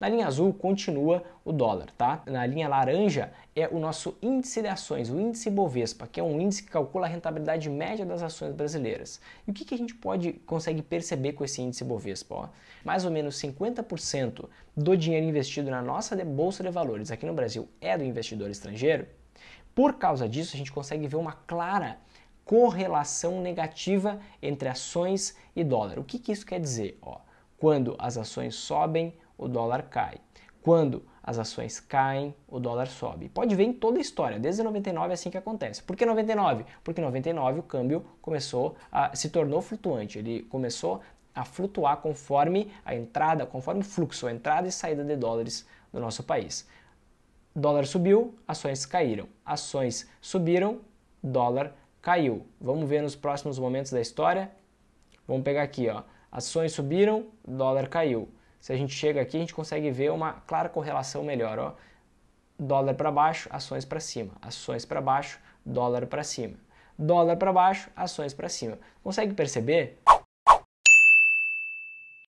Na linha azul continua o dólar, tá? Na linha laranja é o nosso índice de ações, o índice Bovespa, que é um índice que calcula a rentabilidade média das ações brasileiras. E o que, que a gente pode consegue perceber com esse índice Bovespa? Ó? Mais ou menos 50% do dinheiro investido na nossa bolsa de valores aqui no Brasil é do investidor estrangeiro. Por causa disso, a gente consegue ver uma clara correlação negativa entre ações e dólar. O que, que isso quer dizer? Ó, quando as ações sobem, o dólar cai. Quando as ações caem, o dólar sobe. Pode ver em toda a história, desde 99 é assim que acontece. Por que 99? Porque em 99 o câmbio começou a se tornou flutuante, ele começou a flutuar conforme a entrada, conforme o fluxo, a entrada e saída de dólares do nosso país. Dólar subiu, ações caíram. Ações subiram, dólar caiu. Vamos ver nos próximos momentos da história. Vamos pegar aqui, ó. Ações subiram, dólar caiu se a gente chega aqui, a gente consegue ver uma clara correlação melhor. Ó. Dólar para baixo, ações para cima. Ações para baixo, dólar para cima. Dólar para baixo, ações para cima. Consegue perceber?